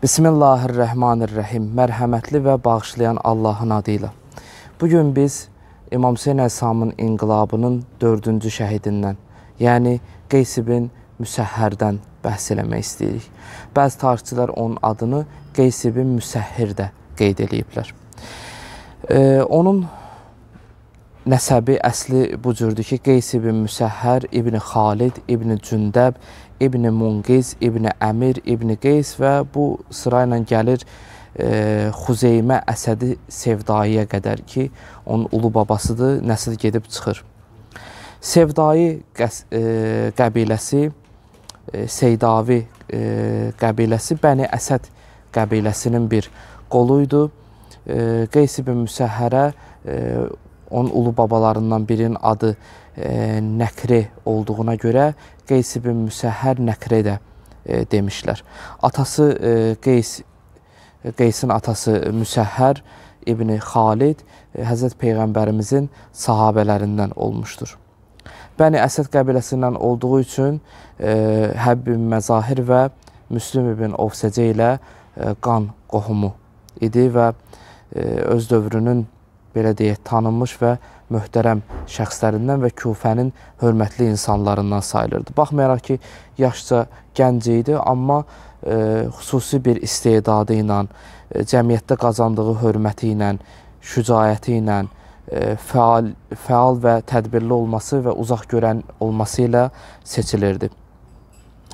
Bismillahir-Rəhmanir-Rəhim. Mərhəmətli və bağışlayan Allahın adı ilə. Bu gün biz İmam Hüseyn Əsamın inqilabının 4-cü şəhidindən, yəni Qeysi bin Müsəhhərdən bəhs eləmək istəyirik. Bəzi tarixçilər onun adını Qeysi-bin Müsəhhir də qeyd eləyiblər. E, onun nəsəbi əsli bu cürdür ki, Qeys ibn Müsəhhər, İbn Xalid, İbn Cündəb, İbn Munqiz, İbn Əmir, İbn Qeys və bu sırayla gəlir e, Xuzeymə Əsədi Sevdaiyə qədər ki, onun ulu babasıdır, nəsil gedib çıxır. Sevdai qəs, e, qəbiləsi E, Seydavi e, qəbiləsi Bəni Əsəd qəbiləsinin bir qolu idi. E, Qeysi bin Müsəhhərə onun ulu babalarından birinin adı Nəkri olduğuna görə Qeysi bin Müsəhhər Nəkri də demişlər. Atası Qeys Qeysin atası Müsəhhər İbni Xalid Həzrət Peyğəmbərimizin sahabələrindən olmuşdur. Bəni Əsəd qəbiləsindən olduğu üçün e, Həbb ibn Məzahir və Müslüm ibn Ovsəcə ilə e, qan qohumu idi və e, öz dövrünün belə deyək, tanınmış və möhtərəm şəxslərindən və Küfənin hörmətli insanlarından sayılırdı. Baxmayaraq ki, yaşca gənc idi, amma e, xüsusi bir istedadı ilə, e, cəmiyyətdə qazandığı hörməti ilə, şücaəti ilə, E, fəal, fəal və tədbirli olması və uzaq görən olması ilə seçilirdi.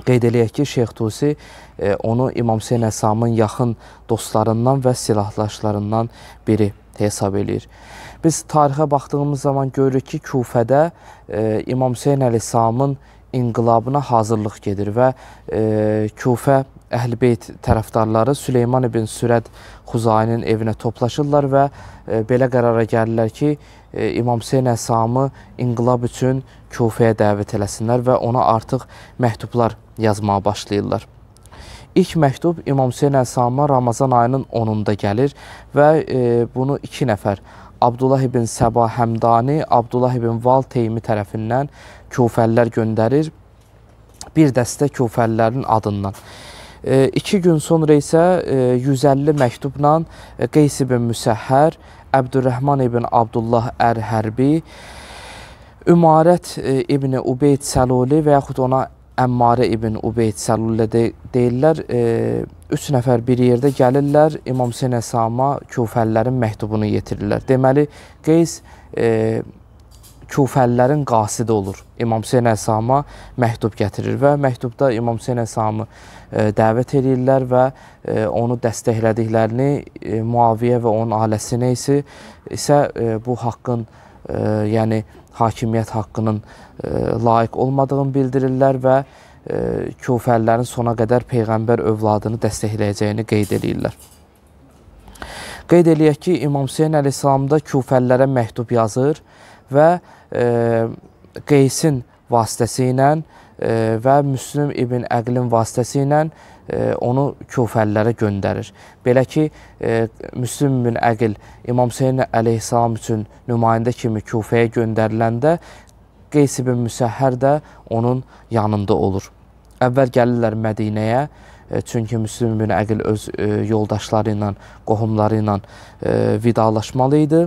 Qeyd eləyək ki, Şeyx Tusi e, onu İmam Hüseyn Əsamın yaxın dostlarından və silahlaşlarından biri hesab eləyir. Biz tarixə baxdığımız zaman görürük ki, Küfədə e, İmam Hüseyn Əlisamın inqilabına hazırlıq gedir və Küfə Əhlibeyt tərəfdarları Süleyman ibn Sürəd Xuzayinin evinə toplaşırlar və e, belə qərara gəlirlər ki, e, İmam Hüseyn Əsamı inqilab üçün Kufəyə dəvət eləsinlər və ona artıq məktublar yazmağa başlayırlar. İlk məktub İmam Hüseyn Əsama Ramazan ayının 10-unda gəlir və e, bunu iki nəfər Abdullah ibn Səba Həmdani, Abdullah ibn Val Teymi tərəfindən Kufəllər göndərir bir dəstə Kufəllərin adından. İki gün sonra isə 150 e, məktubla e, Qeys ibn Müsəhhər, Əbdürrəhman ibn Abdullah Ər-Hərbi, Ümarət e, ibn Ubeyd Səluli və yaxud ona Əmmarə ibn Ubeyd Səluli de deyirlər, üç nəfər bir yerdə gəlirlər, İmam Hüseyn Əsama Küfəllərin məktubunu yetirirlər. Deməli, Qeys Kufəllərin qasidi olur. İmam Hüseyn Əsama məktub gətirir və məktubda İmam Hüseyn Əsamı e, dəvət edirlər və e, onu dəstəklədiklərini e, Muaviyə və onun ailəsinə isə, isə bu haqqın, yəni hakimiyyət haqqının layiq olmadığını bildirirlər və Kufəllərin sona qədər peyğəmbər övladını dəstəkləyəcəyini qeyd edirlər. Qeyd eləyək ki, İmam Hüseyn əleyhissalam da Kufəllərə məktub yazır və və e, Qeysin vasitəsi ilə e, və Müslüm ibn Əqlin vasitəsi ilə e, onu küfəllərə göndərir. Belə ki, Müslüm ibn Əqil İmam Hüseyn əleyhissalam üçün nümayəndə kimi küfəyə göndəriləndə Qeys ibn Müsəhhər də onun yanında olur. Əvvəl gəlirlər Mədinəyə, çünki Müslüm ibn Əqil öz yoldaşları ilə, qohumları ilə vidalaşmalı idi.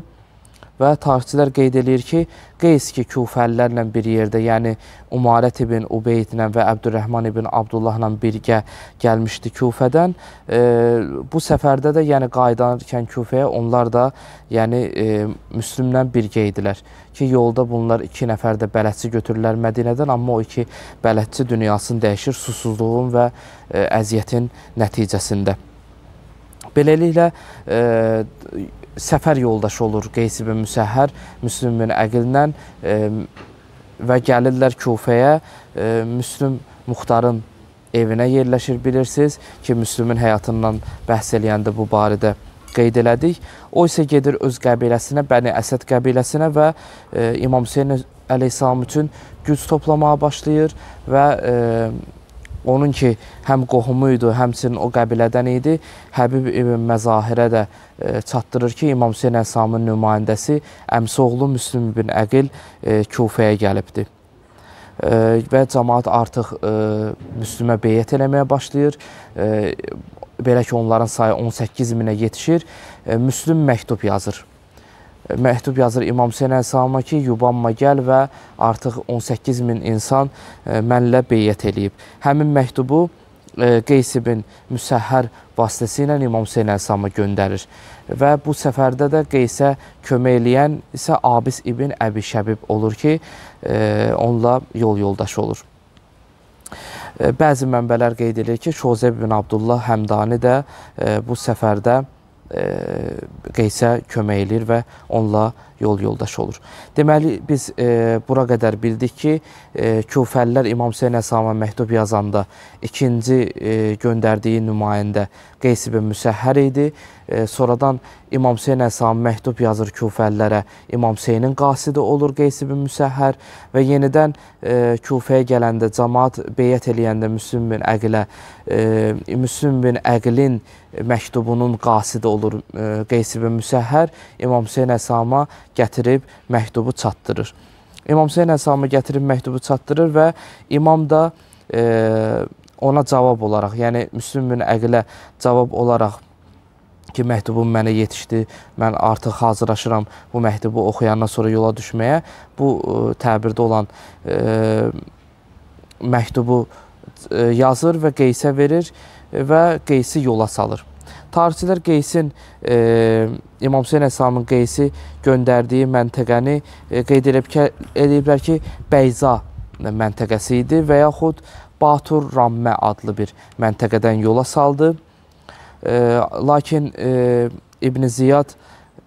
Və tarixçilər qeyd edir ki, qeys ki, küfəllərlə bir yerdə, yəni Umarət ibn Ubeydlə və Əbdürrəhman ibn Abdullahla birgə gəlmişdi Küfədən. E, bu səfərdə də, yəni qayıdarkən Küfəyə onlar da, yəni e, Müslümlə birgə idilər ki, yolda bunlar iki nəfər də bələdçi götürürlər Mədinədən, amma o iki bələdçi dünyasını dəyişir susuzluğun və e, əziyyətin nəticəsində. Beləliklə, e, səfər yoldaşı olur Qeysi bin Müsəhhər Müslüm bin Əqildən e, və gəlirlər Kufəyə. E, Müslüm Muxtarın evinə yerləşir bilirsiniz ki, Müslümün həyatından bəhs eləyəndə bu barədə qeyd elədik. O isə gedir öz qəbiləsinə, Bəni Əsəd qəbiləsinə və e, İmam Hüseyn əleyhissalam üçün güc toplamağa başlayır və e, onun ki, həm qohumu idi, həmçinin o qəbilədən idi. Həbib ibn Məzahirə də e, çatdırır ki, İmam Hüseyn Əsamın nümayəndəsi əmsoğlu Müslüm ibn Əqil e, Kufəyə gəlibdir. E, və cəmaat artıq e, Müslümə beyət eləməyə başlayır. E, belə ki, onların sayı 18 minə yetişir. E, Müslüm məktub yazır məktub yazır İmam Hüseyn Əlisalama ki, yubanma gəl və artıq 18 min insan e, mənlə beyyət eləyib. Həmin məktubu e, Qeysi bin Müsəhhər vasitəsilə İmam Hüseyn Əlisalama göndərir və bu səfərdə də Qeysə kömək eləyən isə Abis ibn Əbi Şəbib olur ki, e, onunla yol yoldaşı olur. Bəzi mənbələr qeyd edir ki, Şozeb ibn Abdullah Həmdani də bu səfərdə Qeysə kömək eləyir və onunla yol yoldaşı olur. Deməli, biz e, bura qədər bildik ki, e, Küfəllər İmam Hüseyin Əsama məktub yazanda ikinci e, göndərdiyi nümayəndə Qeys ibn Müsəhhər idi. E, sonradan İmam Hüseyin Əsam məktub yazır Küfəllərə, İmam Hüseynin qasidi olur Qeys ibn Müsəhhər və yenidən e, Küfəyə gələndə, cəmaat beyət eləyəndə Müslüm bin Əqilə, e, Müslüm bin Əqilin məktubunun qasidi olur e, Qeysi və Müsəhhər İmam Hüseyn Əsama gətirib məktubu çatdırır. İmam Hüseyn Əsama gətirib məktubu çatdırır və imam da e, ona cavab olaraq, yəni Müslümün əqilə cavab olaraq ki, məktubum mənə yetişdi, mən artıq hazırlaşıram bu məktubu oxuyandan sonra yola düşməyə. Bu ə, e, təbirdə olan ə, e, məktubu ə, yazır və Qeysə verir və Qeysi yola salır. Tarixçilər Qeysin e, İmam Hüseyn Əsəlamın Qeysi göndərdiyi məntəqəni e, qeyd edib ki, ediblər ki, Bəyza məntəqəsi idi və yaxud Batur Rammə adlı bir məntəqədən yola saldı. E, lakin e, İbn Ziyad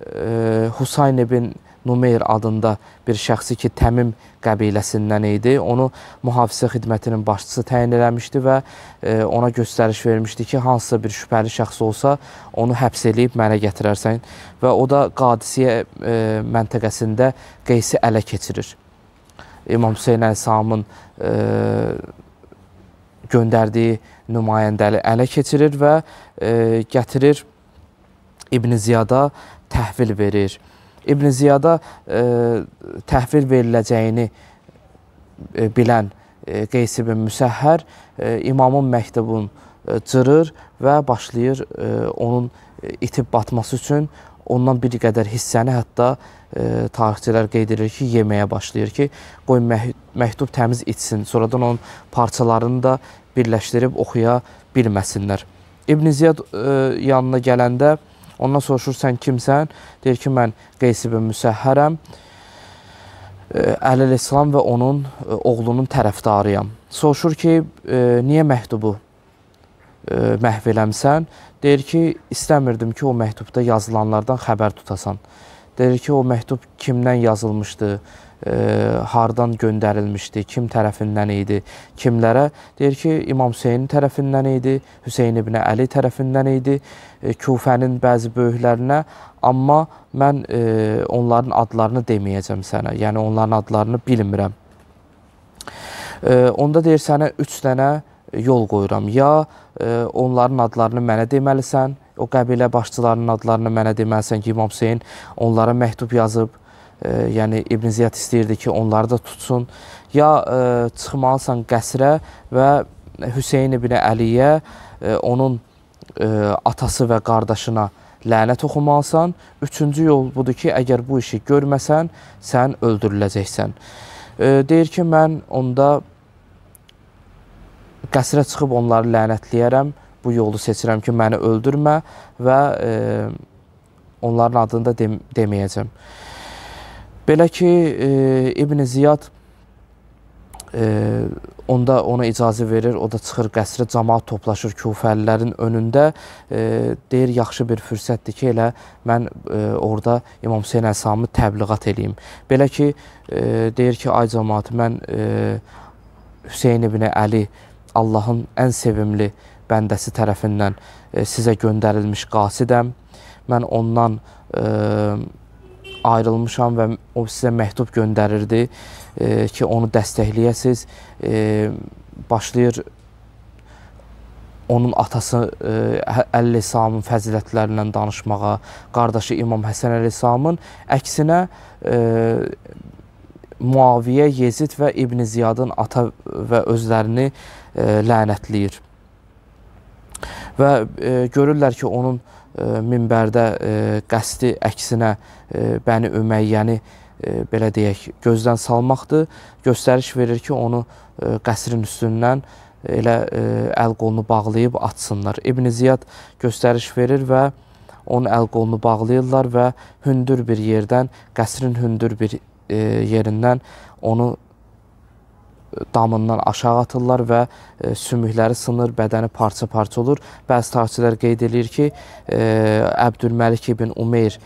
e, Husayn ibn Numeyr adında bir şəxsi ki, Təmim qəbiləsindən idi. Onu mühafizə xidmətinin başçısı təyin eləmişdi və e, ona göstəriş vermişdi ki, hansısa bir şübhəli şəxs olsa, onu həbs eləyib mənə gətirərsən və o da Qadisiyə e, məntəqəsində Qeysi ələ keçirir. İmam Hüseyn Əlisamın e, göndərdiyi nümayəndəli ələ keçirir və e, gətirir İbn Ziyada təhvil verir. İbn Ziyada e, təhvil veriləcəyini e, bilən e, Qeys ibn Müsəhhər imamın məktubunu cırır və başlayır onun itib batması üçün ondan bir qədər hissəni hətta tarixçilər qeyd edir ki, yeməyə başlayır ki, qoy məktub təmiz içsin, sonradan onun parçalarını da birləşdirib oxuya bilməsinlər. İbn Ziyad yanına gələndə Ondan soruşur sən kimsən? Deyir ki, mən Qeysi ibn Müsəhhərəm. E, Əl-Əslam və onun e, oğlunun tərəfdarıyam. Soruşur ki, e, niyə məktubu məhv eləmsən? Deyir ki, istəmirdim ki, o məktubda yazılanlardan xəbər tutasan. Deyir ki, o məktub kimdən yazılmışdı, ə, e, hardan göndərilmişdi, kim tərəfindən idi, kimlərə. Deyir ki, İmam Hüseyn tərəfindən idi, Hüseyn ibn Əli tərəfindən idi, ə, e, Kufənin bəzi böyüklərinə, amma mən ə, e, onların adlarını deməyəcəm sənə. Yəni onların adlarını bilmirəm. Ə, onda deyir sənə 3 dənə yol qoyuram. Ya ə, onların adlarını mənə deməlisən, o qəbilə başçılarının adlarını mənə deməlisən ki, İmam Hüseyin onlara məktub yazıb, ə, e, yəni İbn Ziyad istəyirdi ki, onları da tutsun. Ya ə, e, çıxmalısan qəsrə və Hüseyn ibn Əliyə ə, e, onun ə, atası və qardaşına lənət oxumalısan. Üçüncü yol budur ki, əgər bu işi görməsən, sən öldürüləcəksən. Ə, deyir ki, mən onda qəsrə çıxıb onları lənətləyərəm bu yolu seçirəm ki, məni öldürmə və e, onların adını da dem deməyəcəm. Belə ki, e, İbn Ziyad e, onda ona icazə verir, o da çıxır qəsrə, cəmaat toplaşır Kufəlilərin önündə. E, deyir, yaxşı bir fürsətdir ki, elə mən e, orada İmam Hüseyn Əsamı təbliğat eləyim. Belə ki, e, deyir ki, ay cəmaat, mən e, Hüseyn ibn Əli Allahın ən sevimli bəndəsi tərəfindən e, sizə göndərilmiş qasidəm. Mən ondan e, ayrılmışam və o sizə məktub göndərirdi e, ki, onu dəstəkləyəsiz. E, başlayır onun atası e, Əli Samın fəzilətlərindən danışmağa, qardaşı İmam Həsən Əli Samın əksinə e, Muaviyə, Yezid və İbn Ziyadın ata və özlərini e, lənətləyir. Və e, görürlər ki, onun e, minbərdə qəsdi əksinə Bəni Üməyyəni belə deyək, gözdən salmaqdır. Göstəriş verir ki, onu qəsrin üstündən elə əl qolunu bağlayıb atsınlar. İbn Ziyad göstəriş verir və onun əl qolunu bağlayırlar və hündür bir yerdən, qəsrin hündür bir e, yerindən onu e, damından aşağı atırlar və e, sümükləri sınır, bədəni parça-parça olur. Bəzi tarixçilər qeyd edir ki, e, Əbdülməlik ibn Umeyr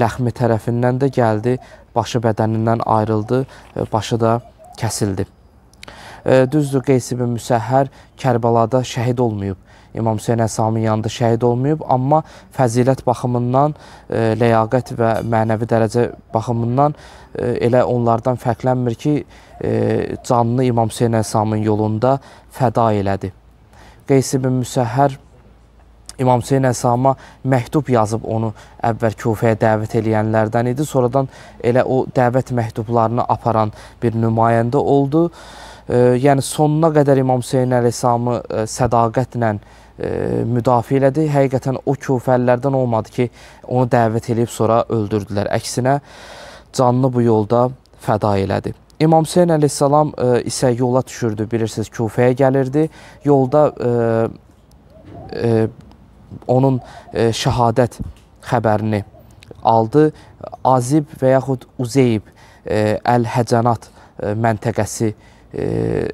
ləxmi tərəfindən də gəldi, başı bədənindən ayrıldı, e, başı da kəsildi. E, düzdür, Qeys ibn Müsəhhər Kərbəlada şəhid olmayıb. İmam Hüseyn Əsami yanında şəhid olmayıb, amma fəzilət baxımından, e, ləyaqət və mənəvi dərəcə baxımından e, elə onlardan fərqlənmir ki, e, canını İmam Hüseyn Əsaminin yolunda fəda elədi. Qeysi bin Müsəhhər İmam Hüseyn Əsama məktub yazıb onu əvvəl Kufəyə dəvət eləyənlərdən idi. Sonradan elə o dəvət məktublarını aparan bir nümayəndə oldu. Yəni sonuna qədər İmam Hüseyn Əsamı sədaqətlə E, müdafiə elədi. Həqiqətən o köfərlərdən olmadı ki, onu dəvət eləyib sonra öldürdülər. Əksinə canını bu yolda fəda elədi. İmam Hüseyn əleyhissalam e, isə yola düşürdü, bilirsiniz, Kufəyə gəlirdi. Yolda e, e, onun e, şəhadət xəbərini aldı. Azib və yaxud Uzeyb e, Əl-Həcanat e, məntəqəsi e,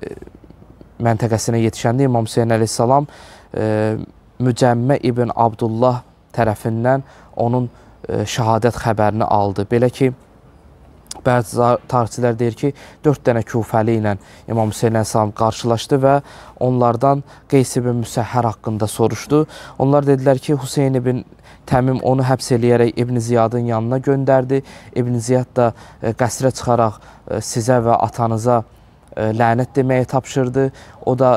məntəqəsinə yetişəndə İmam Hüseyn əleyhissalam e, E, Mücəmmə ibn Abdullah tərəfindən onun e, şəhadət xəbərini aldı. Belə ki, bəzi tarixçilər deyir ki, 4 dənə küfəli ilə İmam Hüseyn əsəlam qarşılaşdı və onlardan Qeys ibn Müsəhhər haqqında soruşdu. Onlar dedilər ki, Hüseyn ibn Təmim onu həbs eləyərək İbn Ziyadın yanına göndərdi. İbn Ziyad da e, qəsrə çıxaraq sizə və atanıza lənət deməyə tapşırdı. O da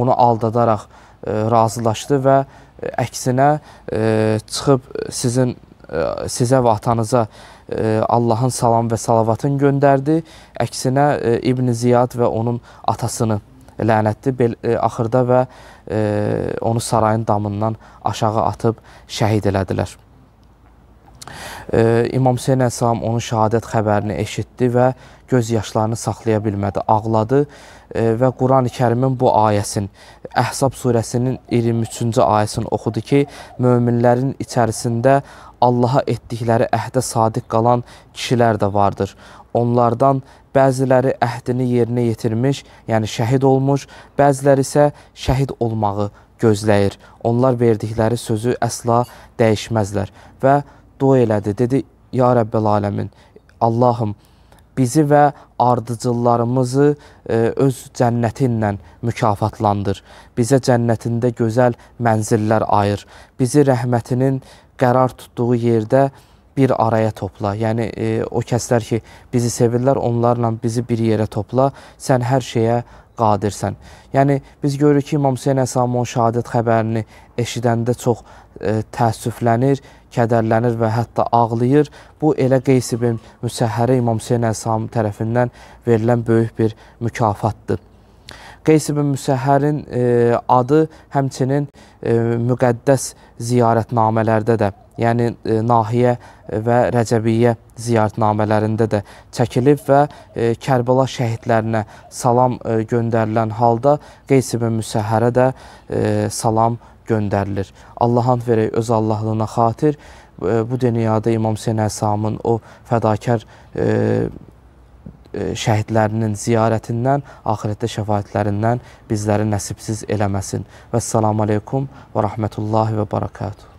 onu aldadaraq e, razılaşdı və e, əksinə e, çıxıb sizin sizə və atanıza Allahın salam və salavatını göndərdi. Əksinə İbn Ziyad və onun atasını lənətli bel, e, axırda və e, onu sarayın damından aşağı atıb şəhid elədilər. İmam Hüseyn Əsam onun şəhadət xəbərini eşitdi və göz yaşlarını saxlaya bilmədi, ağladı və Qurani Kərimin bu ayəsin, Əhsab surəsinin 23-cü ayəsini oxudu ki, möminlərin içərisində Allaha etdikləri əhdə sadiq qalan kişilər də vardır. Onlardan bəziləri əhdini yerinə yetirmiş, yəni şəhid olmuş, bəziləri isə şəhid olmağı gözləyir. Onlar verdikləri sözü əsla dəyişməzlər və dua elədi. Dedi: "Ya Rəbbəl aləmin, Allahım, bizi və ardıcıllarımızı e, öz cənnətinlə mükafatlandır. Bizə cənnətində gözəl mənzillər ayır. Bizi rəhmətinin qərar tutduğu yerdə bir araya topla. Yəni e, o kəslər ki, bizi sevirlər, onlarla bizi bir yerə topla. Sən hər şeyə qadirsən. Yəni biz görürük ki, İmam Hüseyn Əsəmovun şəhadət xəbərini eşidəndə çox E, təəssüflənir, kədərlənir və hətta ağlayır. Bu elə Qeys ibn Müsəhhərə İmam Hüseyn Əsam tərəfindən verilən böyük bir mükafatdır. Qeys ibn Müsəhhərin e, adı həmçinin e, müqəddəs ziyarətnamələrdə də, yəni e, Nahiyə və Rəcəbiyyə ziyarətnamələrində də çəkilib və e, Kərbəla şəhidlərinə salam e, göndərilən halda Qeys ibn Müsəhhərə də e, salam göndərilib göndərilir. Allah and verək öz Allahlığına xatir e, bu dünyada İmam Hüseyn Əsamın o fədakar e, e, şəhidlərinin ziyarətindən, axirətdə şəfaətlərindən bizləri nəsibsiz eləməsin. Və salamu aleykum və rəhmətullahi və barakatuhu.